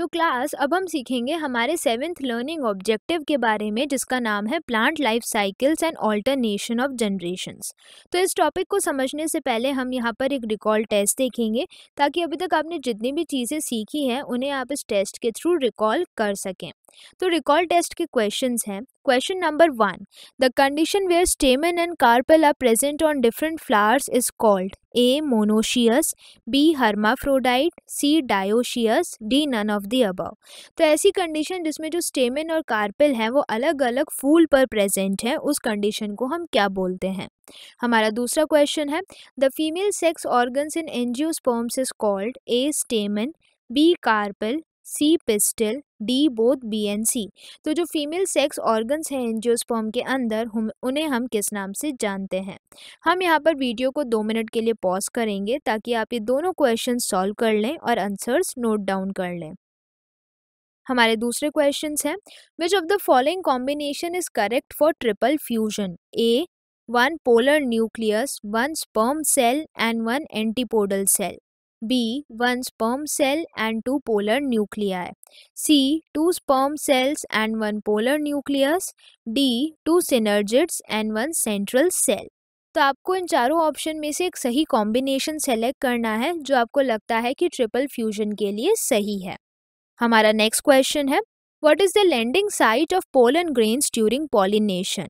तो क्लास अब हम सीखेंगे हमारे सेवेंथ लर्निंग ऑब्जेक्टिव के बारे में जिसका नाम है plant life cycles and alternation of generations तो इस टॉपिक को समझने से पहले हम यहाँ पर एक रिकॉल टेस्ट देखेंगे ताकि अभी तक आपने जितनी भी चीज़ें सीखी हैं उन्हें आप इस टेस्ट के थ्रू रिकॉल कर सकें तो रिकॉल टेस्ट के क्वेश्चन हैं question number one the condition where stamen and carpel are present on different flowers is called A monoecious B hermaphrodite C dioecious D none of the above तो ऐसी condition जिसमें जो स्टेमन और carpel हैं वो अलग अलग फूल पर प्रेजेंट हैं उस कंडीशन को हम क्या बोलते हैं हमारा दूसरा क्वेश्चन है the female sex organs in angiosperms is called A stamen B carpel C pistil D both B and C तो जो फीमेल सेक्स ऑर्गन्स हैं एंजियोस्पर्म के अंदर हम उन्हें हम किस नाम से जानते हैं हम यहाँ पर वीडियो को दो मिनट के लिए पॉज करेंगे ताकि आप ये दोनों क्वेश्चन सॉल्व कर लें और आंसर्स नोट डाउन कर लें हमारे दूसरे क्वेश्चन हैं which of the following combination is correct for triple fusion A one polar nucleus one sperm cell and one antipodal cell B. One sperm cell and two polar nuclei. C. Two sperm cells and one polar nucleus. D. Two synergids and one central cell. तो आपको इन चारों option में से एक सही combination select करना है जो आपको लगता है कि ट्रिपल फ्यूजन के लिए सही है हमारा नेक्स्ट क्वेश्चन है what is the landing site of pollen grains during pollination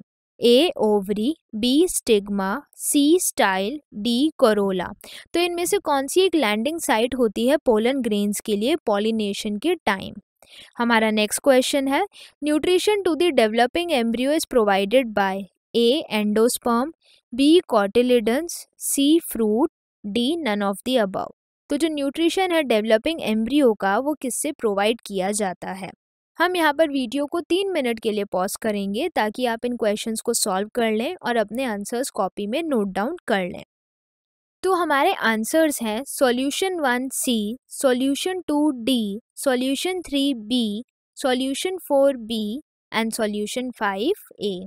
A ovary B stigma C style D corolla तो इनमें से कौन सी एक लैंडिंग साइट होती है पोलन ग्रेन्स के लिए पॉलिनेशन के टाइम हमारा नेक्स्ट क्वेश्चन है nutrition to the developing embryo is provided by A endosperm B cotyledons C fruit D none of the above तो जो न्यूट्रिशन है डेवलपिंग एम्ब्रियो का वो किससे प्रोवाइड किया जाता है हम यहाँ पर वीडियो को तीन मिनट के लिए पॉज करेंगे ताकि आप इन क्वेश्चंस को सॉल्व कर लें और अपने आंसर्स कॉपी में नोट डाउन कर लें तो हमारे आंसर्स हैं solution one C solution two D solution three B solution four B and solution five A